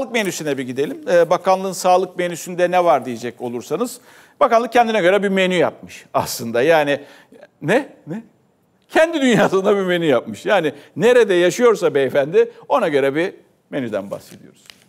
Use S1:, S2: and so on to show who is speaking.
S1: sağlık menüsüne bir gidelim. Ee, bakanlığın sağlık menüsünde ne var diyecek olursanız. Bakanlık kendine göre bir menü yapmış aslında. Yani ne? Ne? Kendi dünyasında bir menü yapmış. Yani nerede yaşıyorsa beyefendi ona göre bir menüden bahsediyoruz.